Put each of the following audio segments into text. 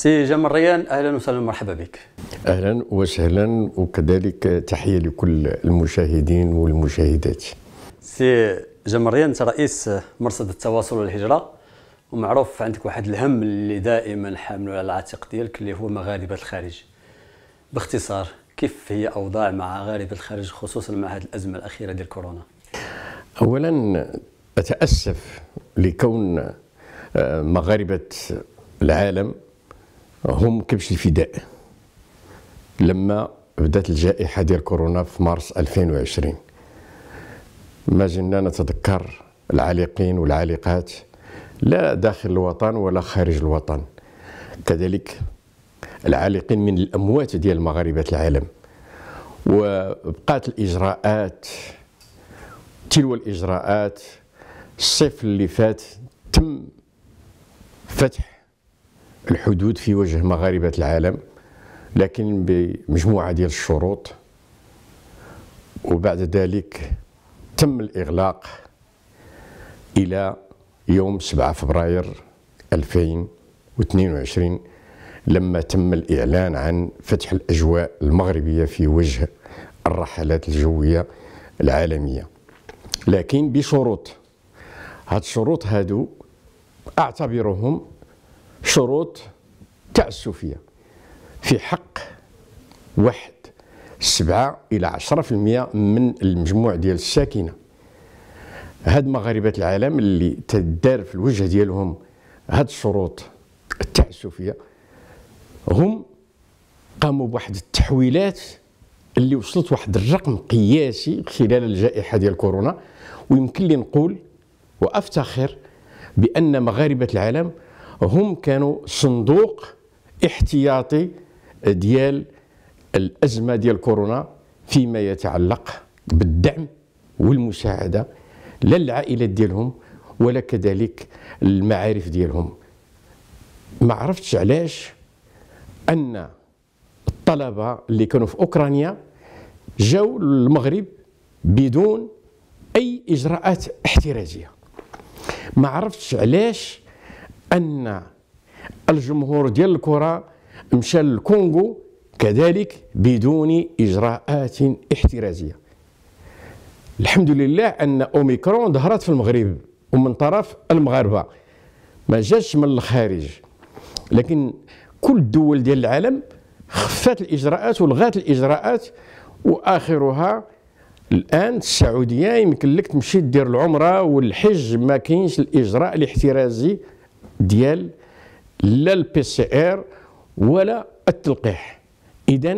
سي جمال ريان اهلا وسهلا مرحبا بك اهلا وسهلا وكذلك تحيه لكل المشاهدين والمشاهدات سي جمال ريان انت رئيس مرصد التواصل والهجره ومعروف عندك واحد الهم اللي دائما حامله على العاتق ديالك اللي هو مغاربه الخارج باختصار كيف هي اوضاع مع مغاربه الخارج خصوصا مع هذه الازمه الاخيره ديال كورونا اولا اتاسف لكون آه، مغاربه العالم هم كبش الفداء لما بدات الجائحه ديال كورونا في مارس 2020 ما زلنا نتذكر العالقين والعالقات لا داخل الوطن ولا خارج الوطن كذلك العالقين من الاموات ديال مغاربه العالم وبقات الاجراءات تلو الاجراءات الصيف اللي فات تم فتح الحدود في وجه مغاربة العالم لكن بمجموعة ديال الشروط وبعد ذلك تم الإغلاق إلى يوم 7 فبراير 2022 لما تم الإعلان عن فتح الأجواء المغربية في وجه الرحلات الجوية العالمية لكن بشروط هاد الشروط هادو أعتبرهم شروط تعسفية في حق واحد سبعة إلى عشرة في المية من المجموع ديال الساكنة هاد مغاربة العالم اللي تدار في الوجه ديالهم هاد الشروط التعسفية هم قاموا بواحد التحويلات اللي وصلت واحد الرقم قياسي خلال الجائحة ديال كورونا ويمكن لي نقول وأفتخر بأن مغاربة العالم هم كانوا صندوق احتياطي ديال الازمه ديال كورونا فيما يتعلق بالدعم والمساعده لا للعائلات ديالهم ولا كذلك المعارف ديالهم ما عرفتش علاش ان الطلبه اللي كانوا في اوكرانيا جاوا للمغرب بدون اي اجراءات احترازيه ما عرفتش علاش ان الجمهور ديال الكره مشى للكونغو كذلك بدون اجراءات احترازيه الحمد لله ان اوميكرون ظهرت في المغرب ومن طرف المغاربه ما جاش من الخارج لكن كل الدول ديال العالم خفات الاجراءات ولغات الاجراءات واخرها الان السعوديه يمكن لك تمشي دير العمره والحج ما كاينش الاجراء الاحترازي ديال لا البي سي ار ولا التلقيح اذا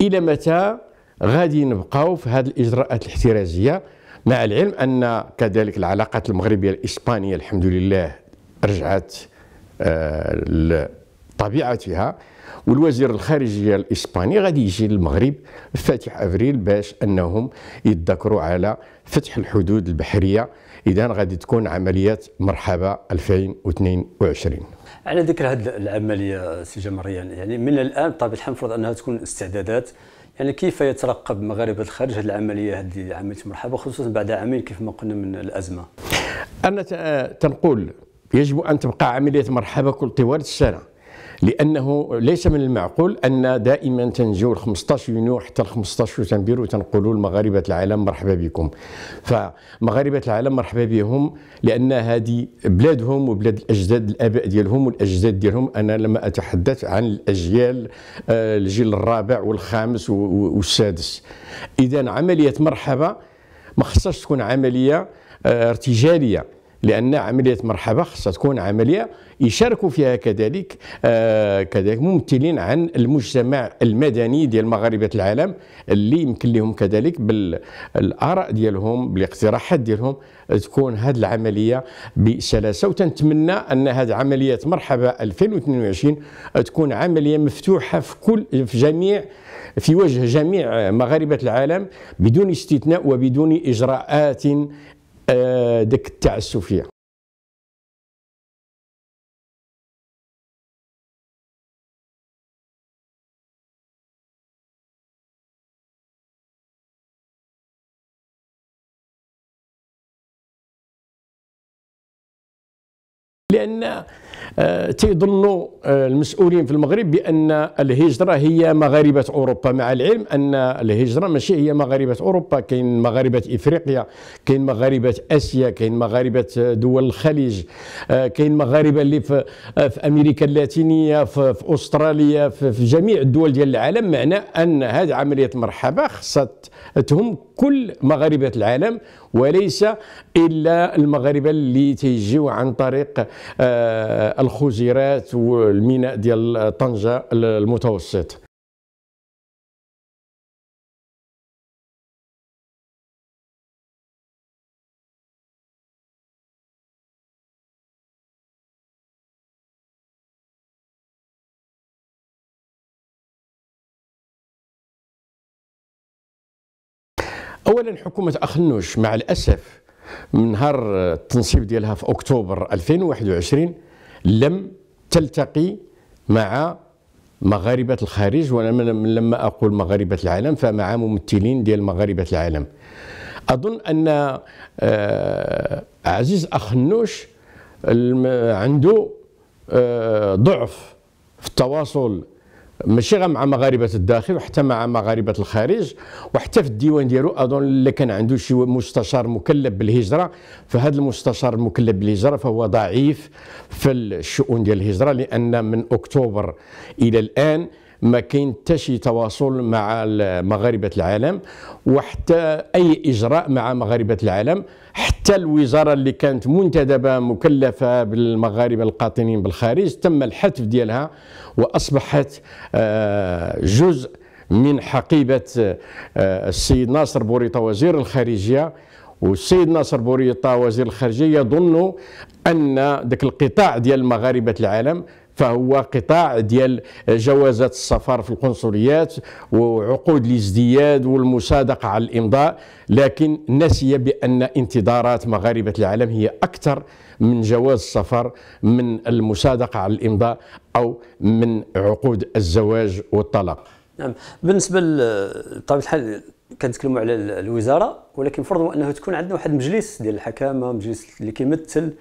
الى متى غادي نبقاو في هذه الاجراءات الاحترازيه مع العلم ان كذلك العلاقات المغربيه الاسبانيه الحمد لله رجعت آه، لطبيعتها والوزير الخارجيه الاسباني غادي يجي للمغرب فاتح افريل باش انهم يتذكروا على فتح الحدود البحريه اذا غادي تكون عمليه مرحبا 2022 على ذكر هذه العمليه سي جمريان يعني من الان بطبيعه الحال المفروض انها تكون استعدادات يعني كيف يترقب مغاربه الخارج هذه العمليه هذه عمليه مرحبا خصوصا بعد عامين كيف ما قلنا من الازمه انا تنقول يجب ان تبقى عمليه مرحبا كل طوال السنه لانه ليس من المعقول ان دائما تنجو 15 يونيو حتى 15 تنبير وتنقولوا لمغاربه العالم مرحبا بكم فمغاربه العالم مرحبا بهم لان هذه بلادهم وبلاد الاجداد الاباء ديالهم والاجداد ديالهم انا لما اتحدث عن الاجيال آه، الجيل الرابع والخامس والسادس اذا عمليه مرحبا ما خصهاش تكون عمليه آه، ارتجاليه لان عمليه مرحبا خصها تكون عمليه يشاركوا فيها كذلك آه كذلك ممثلين عن المجتمع المدني ديال مغاربه العالم اللي يمكن لهم كذلك بالاراء ديالهم بالاقتراحات ديالهم تكون هذه العمليه بسلاسه وتنتمنى ان هذه عمليه مرحبا 2022 تكون عمليه مفتوحه في كل في جميع في وجه جميع مغاربه العالم بدون استثناء وبدون اجراءات آه، ديك التعسفيه لان آه، تيظنوا آه، المسؤولين في المغرب بان الهجره هي مغاربه اوروبا مع العلم ان الهجره ماشي هي مغاربه اوروبا كاين مغاربه افريقيا كاين مغاربه اسيا كاين مغاربه دول الخليج آه، كاين مغاربه اللي في, في امريكا اللاتينيه في, في استراليا في, في جميع الدول ديال العالم معنى ان هذه عمليه مرحبا خصتهم كل مغاربه العالم وليس الا المغاربه اللي تيجيو عن طريق آه، الخزيرات والميناء ديال طنجه المتوسط اولا حكومه اخنوش مع الاسف من نهار التنصيب ديالها في اكتوبر 2021 لم تلتقي مع مغاربة الخارج وأنا لما أقول مغاربة العالم فمع ممثلين ديال مغاربة العالم أظن أن آه، عزيز أخنوش عنده آه، ضعف في التواصل ماشي غير مع مغاربه الداخل وحتى مع مغاربه الخارج وحتى في الديوان ديالو اظن اللي كان عنده شي مستشار مكلف بالهجره فهذا المستشار المكلف بالهجره فهو ضعيف في الشؤون ديال الهجره لان من اكتوبر الى الان ما كاين حتى شي تواصل مع مغاربه العالم وحتى اي اجراء مع مغاربه العالم حتى الوزاره اللي كانت منتدبه مكلفه بالمغاربه القاطنين بالخارج تم الحذف ديالها واصبحت آه، جزء من حقيبه آه، السيد ناصر بوريطه وزير الخارجيه والسيد ناصر بوريطه وزير الخارجيه يظن ان ذاك القطاع ديال مغاربه العالم فهو قطاع ديال جوازات السفر في القنصليات وعقود الازدياد والمصادقه على الامضاء لكن نسي بان انتظارات مغاربه العالم هي اكثر من جواز السفر من المصادقه على الامضاء او من عقود الزواج والطلاق نعم بالنسبه لطبيعه الحال كنتكلموا على الوزاره ولكن فرضوا انه تكون عندنا واحد المجلس ديال الحكامه مجلس اللي كيمثل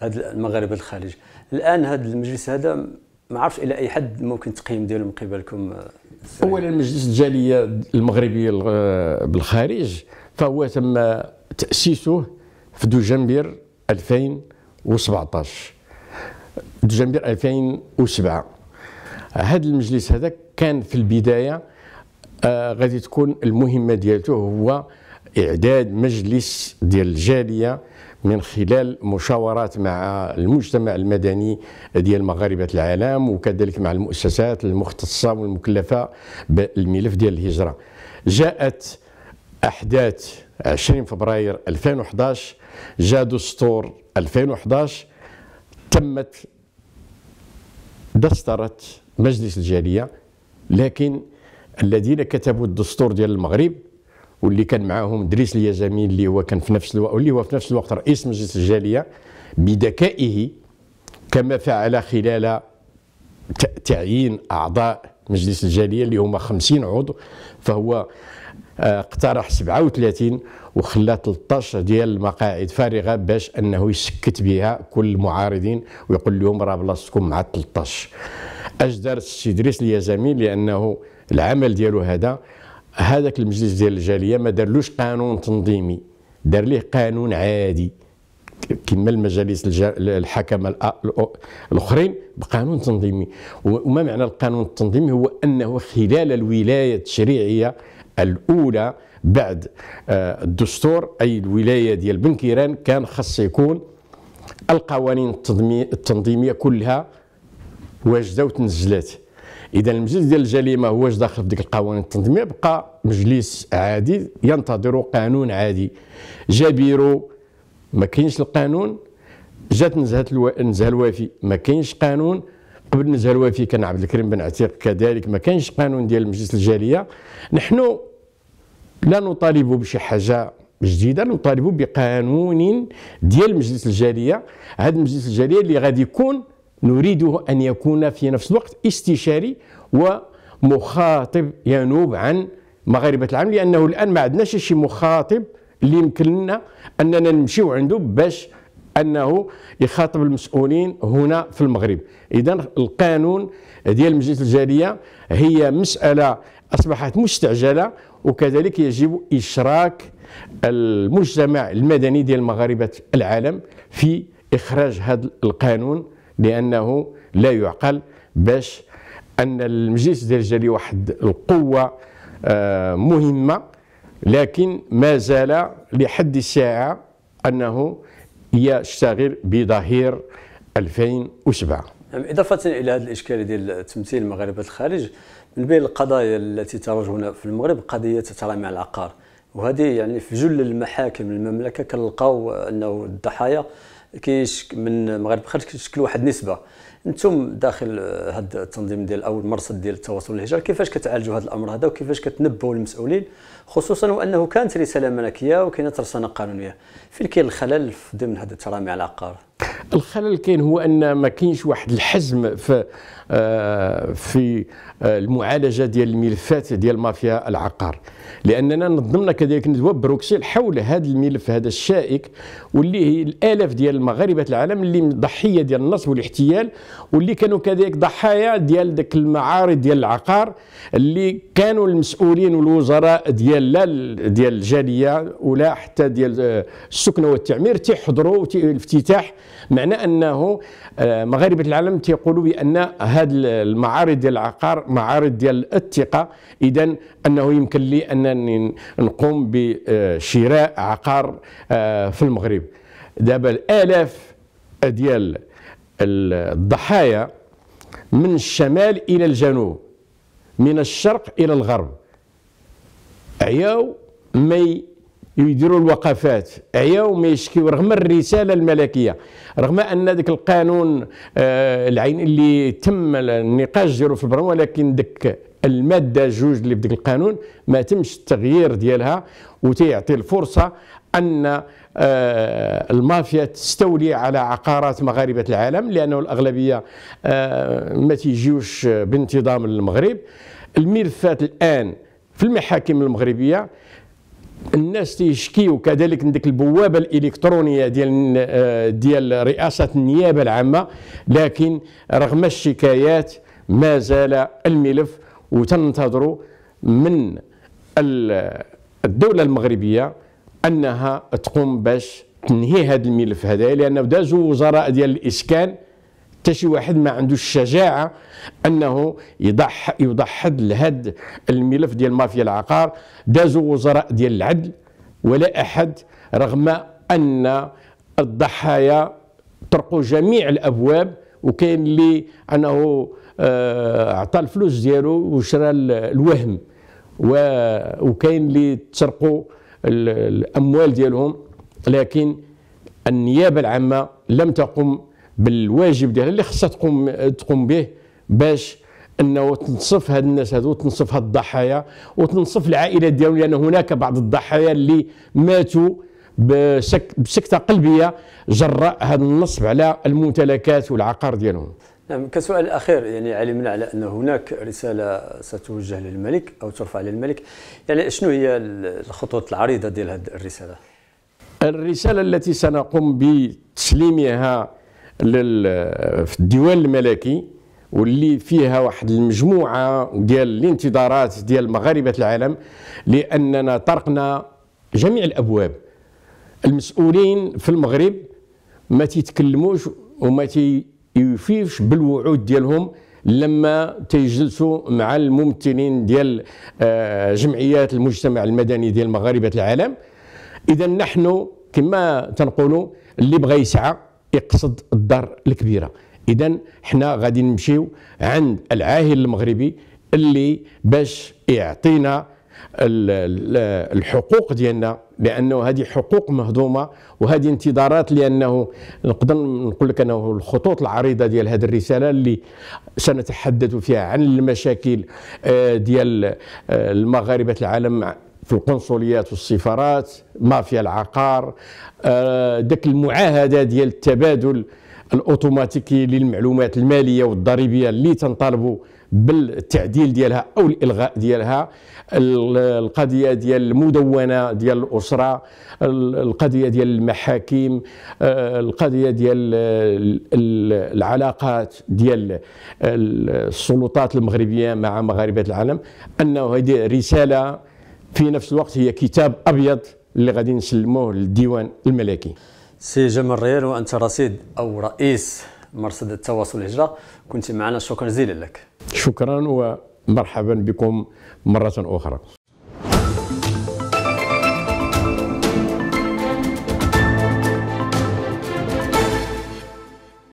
هاد المغاربه الخارج الان هذا المجلس هذا ما عرفش الى اي حد ممكن تقييم ديالو من قبلكم اولا آه، مجلس الجاليه المغربيه آه، بالخارج فهو تم تاسيسه في دجنبر 2017 دجنبر 2007 هذا المجلس هذا كان في البدايه آه، غادي تكون المهمه ديالته هو اعداد مجلس ديال الجاليه من خلال مشاورات مع المجتمع المدني ديال مغاربة العالم وكذلك مع المؤسسات المختصة والمكلفة بالملف ديال الهجرة جاءت أحداث 20 فبراير 2011 جاء دستور 2011 تمت دسترة مجلس الجالية لكن الذين كتبوا الدستور ديال المغرب واللي كان معاهم دريس اليزامي اللي هو كان في نفس الوقت واللي هو في نفس الوقت رئيس مجلس الجاليه بذكائه كما فعل خلال تعيين اعضاء مجلس الجاليه اللي هما 50 عضو فهو آه، اقترح 37 وخلى 13 ديال المقاعد فارغه باش انه يسكت بها كل المعارضين ويقول لهم راه بلاصتكم مع 13 اجدر دار السي دريس اليزامي لانه العمل ديالو هذا هذاك المجلس ديال الجاليه ما دارلوش قانون تنظيمي دار ليه قانون عادي كما المجالس الحكمه الاخرين بقانون تنظيمي وما معنى القانون التنظيمي هو انه خلال الولايه التشريعيه الاولى بعد آه، الدستور اي الولايه ديال بنكيران كان خاص يكون القوانين التنظيميه كلها واجده وتنزلات اذا المجلس ديال الجليمه هو داخل في ديك القوانين التنظيميه بقى مجلس عادي ينتظر قانون عادي جابيرو ما كاينش القانون جات نزهه الو... نزهه الوافي ما كاينش قانون قبل نزهه الوافي كان عبد الكريم بن عتيق كذلك ما كاينش قانون ديال مجلس الجاليه نحن لا نطالب بشي حاجه جديده نطالب بقانون ديال مجلس الجاليه هذا مجلس الجاليه اللي غادي يكون نريده أن يكون في نفس الوقت استشاري ومخاطب ينوب عن مغاربة العالم لأنه الآن ما عندناش شي مخاطب اللي يمكن لنا أننا نمشيو عنده باش أنه يخاطب المسؤولين هنا في المغرب إذا القانون ديال مجلس الجالية هي مسألة أصبحت مستعجلة وكذلك يجب إشراك المجتمع المدني ديال مغاربة العالم في إخراج هذا القانون لانه لا يعقل باش ان المجلس ديال الجالي واحد القوه آه، مهمه لكن ما زال لحد الساعه انه يشتغل بظهير 2007 نعم، إضافة إلى هذا الاشكال ديال تمثيل مغاربة الخارج من بين القضايا التي تروج هنا في المغرب قضية ترامع العقار وهذه يعني في جل المحاكم المملكة كنلقاو أنه الضحايا كاين من المغرب خرج شكل واحد نسبه انتم داخل هذا التنظيم ديال او المرصد ديال التواصل والهجره كيفاش كتعالجوا هذا الامر هذا وكيفاش كتنبهوا المسؤولين خصوصا وانه كانت رساله ملكيه وكاينه ترسانه قانونيه فين كاين الخلل في ضمن هذا الترامي على العقار الخلل كاين هو ان ما كاينش واحد الحزم في آه، في آه، المعالجه ديال الملفات ديال مافيا العقار لاننا نظمنا كذلك ندوه بروكسل حول هذا الملف هذا الشائك واللي هي الالاف ديال المغاربه العالم اللي ضحيه ديال النصب والاحتيال واللي كانوا كذلك ضحايا ديال ديك المعارض ديال العقار اللي كانوا المسؤولين والوزراء ديال لا ديال الجاليه ولا حتى ديال آه، السكنه والتعمير تيحضروا الافتتاح معنى انه آه، مغاربه العالم تيقولوا بان هذه المعارض ديال العقار معارض ديال الثقه اذا انه يمكن لي انني نقوم بشراء عقار آه، في المغرب دابا الالاف ديال الضحايا من الشمال إلى الجنوب من الشرق إلى الغرب عياو ما يديروا الوقفات عياو ما يشكيو رغم الرسالة الملكية رغم أن ذاك القانون آه العين اللي تم النقاش ديالو في البرلمان ولكن ذاك المادة جوج اللي في ذاك القانون ما تمش التغيير ديالها وتيعطي الفرصة أن آه، المافيا تستولي على عقارات مغاربة العالم لأنه الأغلبية آه، ما تيجيوش بانتظام للمغرب الملفات الآن في المحاكم المغربية الناس تيشكيو كذلك عندك البوابه الالكترونيه ديال آه، ديال رئاسه النيابه العامه لكن رغم الشكايات ما زال الملف وتنتظروا من الدوله المغربيه انها تقوم باش تنهي هذا الملف هذا لانه دازوا وزراء ديال الاسكان حتى شي واحد ما عندوش الشجاعه انه يضح يضحد لهذا الملف ديال مافيا العقار دازوا وزراء ديال العدل ولا احد رغم ان الضحايا طرقوا جميع الابواب وكاين اللي انه اعطى آه، الفلوس ديالو وشرى الوهم وكاين اللي تسرقوا الاموال ديالهم لكن النيابه العامه لم تقم بالواجب ديالها اللي خصها تقوم تقوم به باش انه تنصف هاد الناس هذو تنصف هاد الضحايا وتنصف العائلات ديالهم لان هناك بعض الضحايا اللي ماتوا بسك بسكته قلبيه جراء هذا النصب على الممتلكات والعقار ديالهم نعم كسؤال اخير يعني علمنا على ان هناك رساله ستوجه للملك او ترفع للملك يعني شنو هي الخطوط العريضه ديال هذه الرساله الرساله التي سنقوم بتسليمها لل... في الديوان الملكي واللي فيها واحد المجموعه ديال الانتظارات ديال مغاربه العالم لاننا طرقنا جميع الابواب المسؤولين في المغرب ما تيتكلموش وما تي يوفيش بالوعود ديالهم لما تيجلسوا مع الممتنين ديال آه، جمعيات المجتمع المدني ديال مغاربه العالم اذا نحن كما تنقولوا اللي بغى يسعى يقصد الدار الكبيره اذا حنا غادي نمشيو عند العاهل المغربي اللي باش يعطينا الحقوق ديالنا لانه هذه حقوق مهضومه وهذه انتظارات لانه نقدر نقول لك انه الخطوط العريضه ديال هذه الرساله اللي سنتحدث فيها عن المشاكل آه، ديال آه، المغاربه العالم في القنصليات والسفارات مافيا العقار ذاك آه، المعاهده ديال التبادل الاوتوماتيكي للمعلومات الماليه والضريبيه اللي تنطالبوا بالتعديل ديالها او الالغاء ديالها القضيه ديال المدونه ديال الاسره القضيه ديال المحاكم آه، القضيه ديال العلاقات ديال السلطات المغربيه مع مغاربه العالم انه هذه رساله في نفس الوقت هي كتاب ابيض اللي غادي نسلموه للديوان الملكي سي جمال ريال وانت رصيد او رئيس مرصد التواصل الهجره كنت معنا شكرا جزيلا لك شكرا ومرحبا بكم مره اخرى